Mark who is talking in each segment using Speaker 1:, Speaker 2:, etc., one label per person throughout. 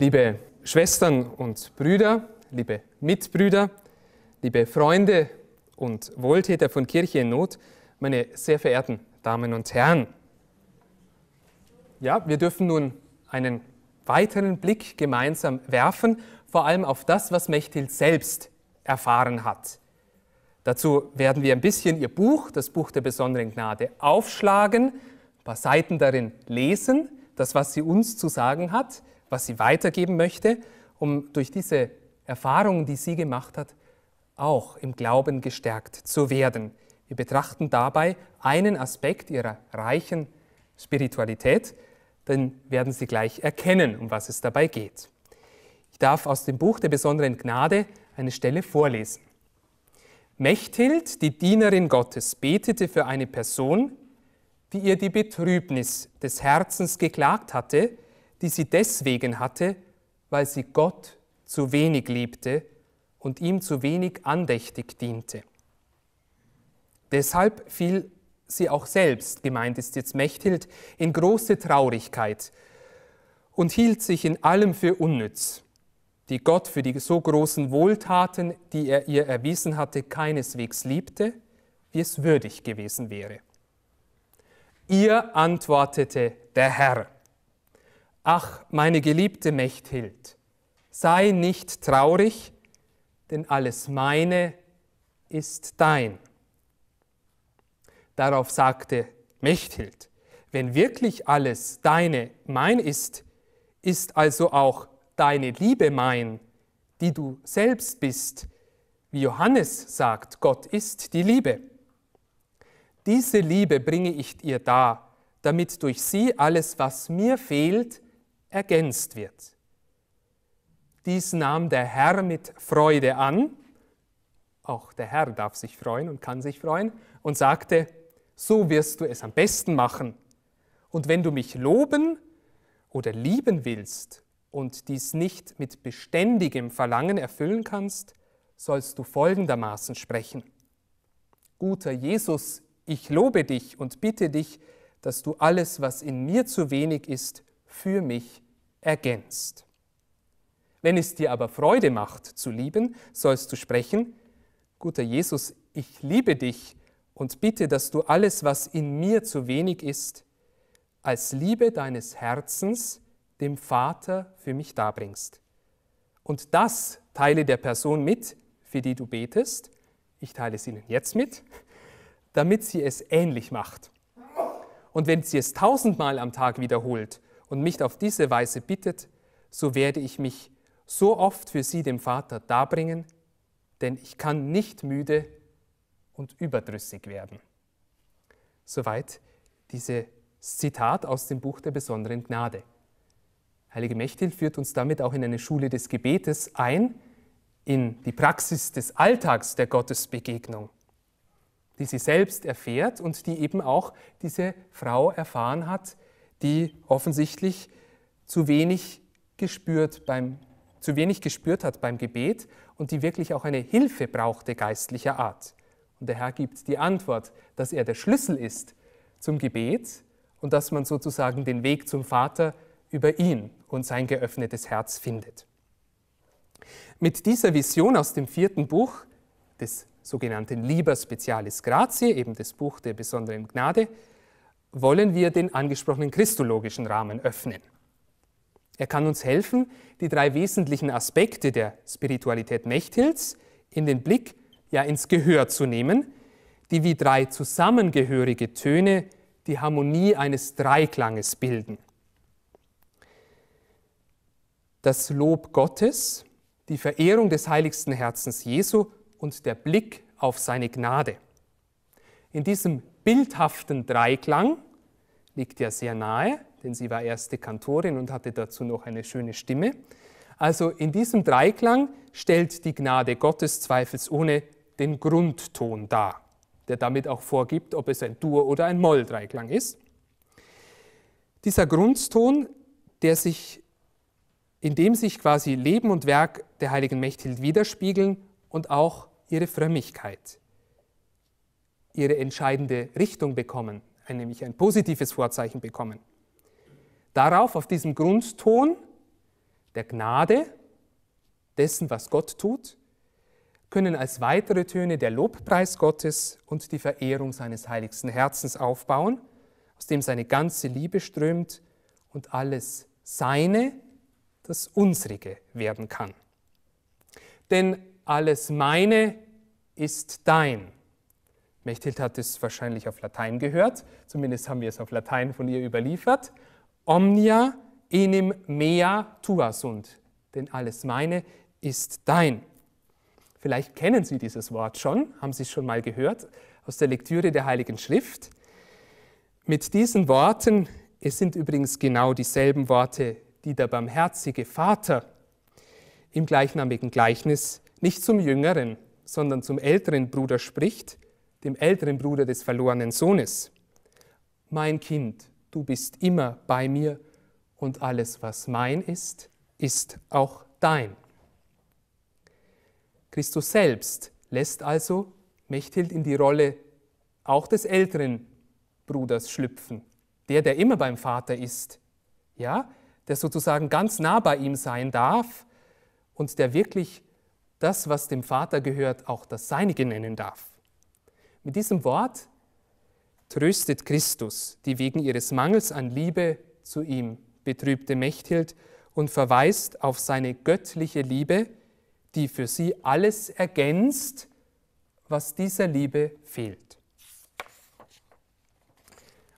Speaker 1: Liebe Schwestern und Brüder, liebe Mitbrüder, liebe Freunde und Wohltäter von Kirche in Not, meine sehr verehrten Damen und Herren. Ja, wir dürfen nun einen weiteren Blick gemeinsam werfen, vor allem auf das, was Mechthild selbst erfahren hat. Dazu werden wir ein bisschen ihr Buch, das Buch der besonderen Gnade, aufschlagen, ein paar Seiten darin lesen, das, was sie uns zu sagen hat, was sie weitergeben möchte, um durch diese Erfahrungen, die sie gemacht hat, auch im Glauben gestärkt zu werden. Wir betrachten dabei einen Aspekt ihrer reichen Spiritualität, dann werden Sie gleich erkennen, um was es dabei geht. Ich darf aus dem Buch der besonderen Gnade eine Stelle vorlesen. Mechthild, die Dienerin Gottes, betete für eine Person, die ihr die Betrübnis des Herzens geklagt hatte, die sie deswegen hatte, weil sie Gott zu wenig liebte und ihm zu wenig andächtig diente. Deshalb fiel sie auch selbst, gemeint ist jetzt Mechthild, in große Traurigkeit und hielt sich in allem für unnütz, die Gott für die so großen Wohltaten, die er ihr erwiesen hatte, keineswegs liebte, wie es würdig gewesen wäre. Ihr antwortete der Herr. Ach, meine geliebte Mechthild, sei nicht traurig, denn alles meine ist dein. Darauf sagte Mechthild, wenn wirklich alles deine mein ist, ist also auch deine Liebe mein, die du selbst bist. Wie Johannes sagt, Gott ist die Liebe. Diese Liebe bringe ich dir dar, damit durch sie alles, was mir fehlt, ergänzt wird. Dies nahm der Herr mit Freude an, auch der Herr darf sich freuen und kann sich freuen, und sagte, so wirst du es am besten machen. Und wenn du mich loben oder lieben willst und dies nicht mit beständigem Verlangen erfüllen kannst, sollst du folgendermaßen sprechen. Guter Jesus, ich lobe dich und bitte dich, dass du alles, was in mir zu wenig ist, für mich ergänzt. Wenn es dir aber Freude macht zu lieben, sollst du sprechen, guter Jesus, ich liebe dich und bitte, dass du alles, was in mir zu wenig ist, als Liebe deines Herzens dem Vater für mich darbringst. Und das teile der Person mit, für die du betest, ich teile es Ihnen jetzt mit, damit sie es ähnlich macht. Und wenn sie es tausendmal am Tag wiederholt, und mich auf diese Weise bittet, so werde ich mich so oft für sie dem Vater darbringen, denn ich kann nicht müde und überdrüssig werden. Soweit dieses Zitat aus dem Buch der besonderen Gnade. Heilige Mechthild führt uns damit auch in eine Schule des Gebetes ein, in die Praxis des Alltags der Gottesbegegnung, die sie selbst erfährt und die eben auch diese Frau erfahren hat, die offensichtlich zu wenig gespürt, beim, zu wenig gespürt hat beim Gebet und die wirklich auch eine Hilfe brauchte geistlicher Art. Und der Herr gibt die Antwort, dass er der Schlüssel ist zum Gebet und dass man sozusagen den Weg zum Vater über ihn und sein geöffnetes Herz findet. Mit dieser Vision aus dem vierten Buch des sogenannten Liber Specialis Grazie, eben das Buch der besonderen Gnade, wollen wir den angesprochenen christologischen Rahmen öffnen. Er kann uns helfen, die drei wesentlichen Aspekte der Spiritualität Mechthilds in den Blick, ja ins Gehör zu nehmen, die wie drei zusammengehörige Töne die Harmonie eines Dreiklanges bilden. Das Lob Gottes, die Verehrung des heiligsten Herzens Jesu und der Blick auf seine Gnade. In diesem bildhaften Dreiklang, liegt ja sehr nahe, denn sie war erste Kantorin und hatte dazu noch eine schöne Stimme. Also in diesem Dreiklang stellt die Gnade Gottes zweifelsohne den Grundton dar, der damit auch vorgibt, ob es ein Dur- oder ein Moll-Dreiklang ist. Dieser Grundton, der sich, in dem sich quasi Leben und Werk der heiligen Mechthild widerspiegeln und auch ihre Frömmigkeit ihre entscheidende Richtung bekommen, nämlich ein positives Vorzeichen bekommen. Darauf, auf diesem Grundton der Gnade, dessen, was Gott tut, können als weitere Töne der Lobpreis Gottes und die Verehrung seines heiligsten Herzens aufbauen, aus dem seine ganze Liebe strömt und alles Seine, das Unsrige werden kann. Denn alles Meine ist dein. Mechthild hat es wahrscheinlich auf Latein gehört, zumindest haben wir es auf Latein von ihr überliefert. Omnia enim mea tua sunt, denn alles meine ist dein. Vielleicht kennen Sie dieses Wort schon, haben Sie es schon mal gehört aus der Lektüre der Heiligen Schrift. Mit diesen Worten, es sind übrigens genau dieselben Worte, die der barmherzige Vater im gleichnamigen Gleichnis nicht zum jüngeren, sondern zum älteren Bruder spricht, dem älteren Bruder des verlorenen Sohnes, Mein Kind, du bist immer bei mir und alles, was mein ist, ist auch dein. Christus selbst lässt also Mechthild in die Rolle auch des älteren Bruders schlüpfen, der, der immer beim Vater ist, ja, der sozusagen ganz nah bei ihm sein darf und der wirklich das, was dem Vater gehört, auch das Seinige nennen darf. Mit diesem Wort tröstet Christus die wegen ihres Mangels an Liebe zu ihm betrübte Mechthild und verweist auf seine göttliche Liebe, die für sie alles ergänzt, was dieser Liebe fehlt.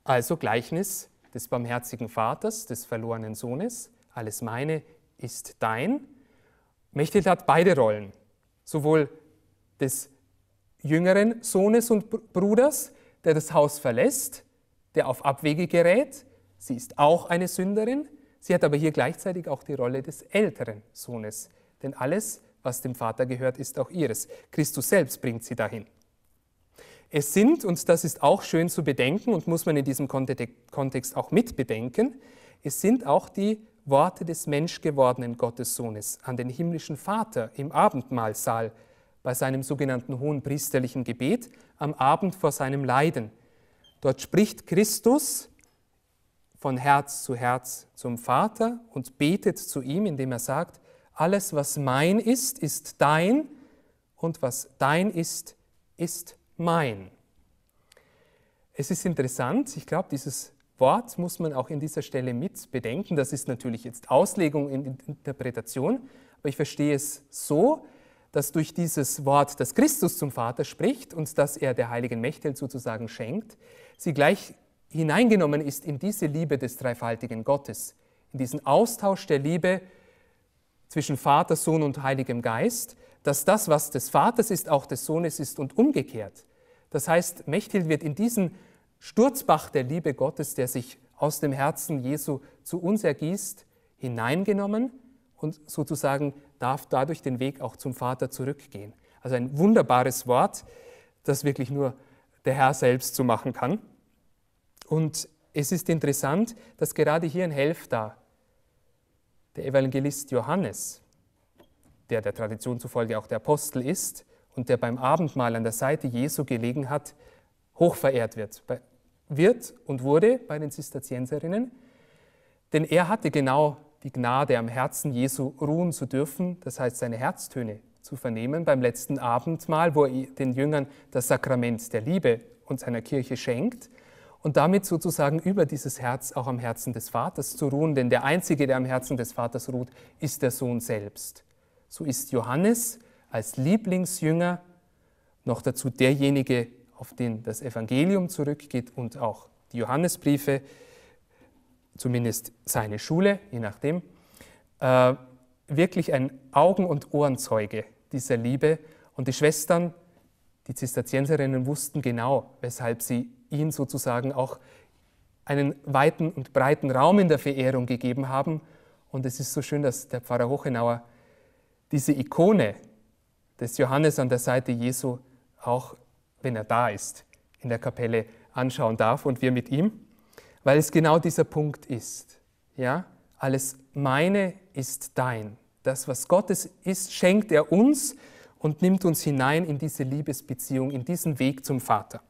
Speaker 1: Also Gleichnis des barmherzigen Vaters, des verlorenen Sohnes, alles meine ist dein. Mechthild hat beide Rollen, sowohl des jüngeren Sohnes und Bruders, der das Haus verlässt, der auf Abwege gerät. Sie ist auch eine Sünderin. Sie hat aber hier gleichzeitig auch die Rolle des älteren Sohnes. Denn alles, was dem Vater gehört, ist auch ihres. Christus selbst bringt sie dahin. Es sind, und das ist auch schön zu bedenken und muss man in diesem Kontext auch mitbedenken, es sind auch die Worte des menschgewordenen Gottessohnes an den himmlischen Vater im Abendmahlsaal bei seinem sogenannten hohen priesterlichen Gebet am Abend vor seinem Leiden. Dort spricht Christus von Herz zu Herz zum Vater und betet zu ihm, indem er sagt, alles was mein ist, ist dein und was dein ist, ist mein. Es ist interessant, ich glaube, dieses Wort muss man auch in dieser Stelle mit bedenken. Das ist natürlich jetzt Auslegung in Interpretation, aber ich verstehe es so, dass durch dieses Wort, das Christus zum Vater spricht und das er der heiligen Mächtel sozusagen schenkt, sie gleich hineingenommen ist in diese Liebe des dreifaltigen Gottes, in diesen Austausch der Liebe zwischen Vater, Sohn und Heiligem Geist, dass das, was des Vaters ist, auch des Sohnes ist und umgekehrt. Das heißt, Mechthild wird in diesen Sturzbach der Liebe Gottes, der sich aus dem Herzen Jesu zu uns ergießt, hineingenommen und sozusagen darf dadurch den Weg auch zum Vater zurückgehen. Also ein wunderbares Wort, das wirklich nur der Herr selbst zu machen kann. Und es ist interessant, dass gerade hier in Helfta der Evangelist Johannes, der der Tradition zufolge auch der Apostel ist und der beim Abendmahl an der Seite Jesu gelegen hat, hochverehrt wird, wird und wurde bei den Zisterzienserinnen, denn er hatte genau die Gnade am Herzen Jesu ruhen zu dürfen, das heißt seine Herztöne zu vernehmen beim letzten Abendmahl, wo er den Jüngern das Sakrament der Liebe und seiner Kirche schenkt und damit sozusagen über dieses Herz auch am Herzen des Vaters zu ruhen, denn der Einzige, der am Herzen des Vaters ruht, ist der Sohn selbst. So ist Johannes als Lieblingsjünger noch dazu derjenige, auf den das Evangelium zurückgeht und auch die Johannesbriefe, zumindest seine Schule, je nachdem, äh, wirklich ein Augen- und Ohrenzeuge dieser Liebe. Und die Schwestern, die Zisterzienserinnen, wussten genau, weshalb sie ihn sozusagen auch einen weiten und breiten Raum in der Verehrung gegeben haben. Und es ist so schön, dass der Pfarrer Hochenauer diese Ikone des Johannes an der Seite Jesu auch, wenn er da ist, in der Kapelle anschauen darf und wir mit ihm weil es genau dieser Punkt ist. Ja? Alles meine ist dein. Das, was Gottes ist, schenkt er uns und nimmt uns hinein in diese Liebesbeziehung, in diesen Weg zum Vater.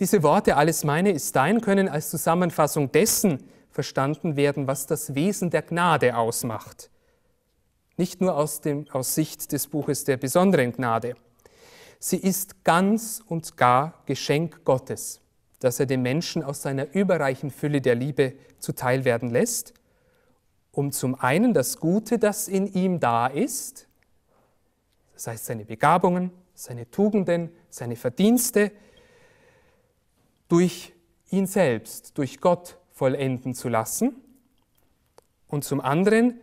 Speaker 1: Diese Worte, alles meine ist dein, können als Zusammenfassung dessen verstanden werden, was das Wesen der Gnade ausmacht. Nicht nur aus, dem, aus Sicht des Buches der besonderen Gnade. Sie ist ganz und gar Geschenk Gottes dass er dem Menschen aus seiner überreichen Fülle der Liebe zuteil werden lässt, um zum einen das Gute, das in ihm da ist, das heißt seine Begabungen, seine Tugenden, seine Verdienste, durch ihn selbst, durch Gott vollenden zu lassen und zum anderen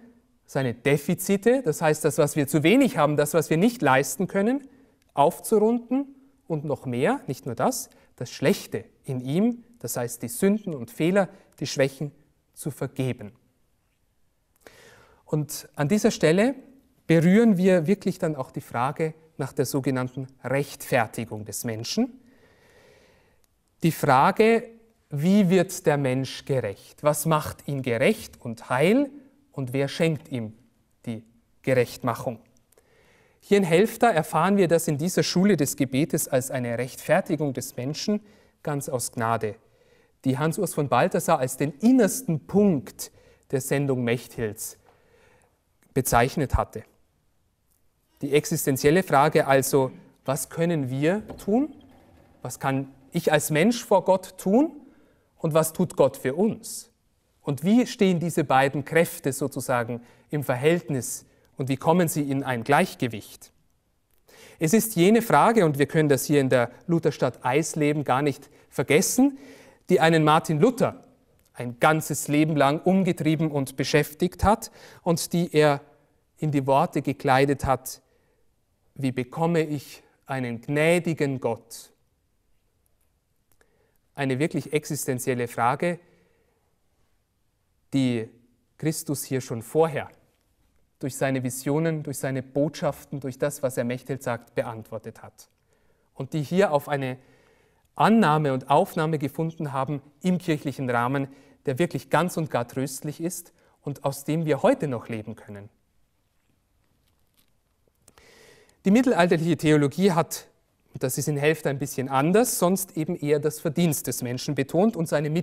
Speaker 1: seine Defizite, das heißt das, was wir zu wenig haben, das, was wir nicht leisten können, aufzurunden und noch mehr, nicht nur das, das Schlechte, in ihm, das heißt die Sünden und Fehler, die Schwächen zu vergeben. Und an dieser Stelle berühren wir wirklich dann auch die Frage nach der sogenannten Rechtfertigung des Menschen. Die Frage, wie wird der Mensch gerecht? Was macht ihn gerecht und heil? Und wer schenkt ihm die Gerechtmachung? Hier in Helfter erfahren wir das in dieser Schule des Gebetes als eine Rechtfertigung des Menschen, ganz aus Gnade, die Hans-Urs von Balthasar als den innersten Punkt der Sendung Mechthilds bezeichnet hatte. Die existenzielle Frage also, was können wir tun? Was kann ich als Mensch vor Gott tun? Und was tut Gott für uns? Und wie stehen diese beiden Kräfte sozusagen im Verhältnis und wie kommen sie in ein Gleichgewicht? Es ist jene Frage, und wir können das hier in der Lutherstadt Eisleben gar nicht vergessen, die einen Martin Luther ein ganzes Leben lang umgetrieben und beschäftigt hat und die er in die Worte gekleidet hat, wie bekomme ich einen gnädigen Gott? Eine wirklich existenzielle Frage, die Christus hier schon vorher durch seine Visionen, durch seine Botschaften, durch das, was er Mechthild sagt, beantwortet hat. Und die hier auf eine Annahme und Aufnahme gefunden haben im kirchlichen Rahmen, der wirklich ganz und gar tröstlich ist und aus dem wir heute noch leben können. Die mittelalterliche Theologie hat, das ist in Hälfte ein bisschen anders, sonst eben eher das Verdienst des Menschen betont und seine Mitwirkung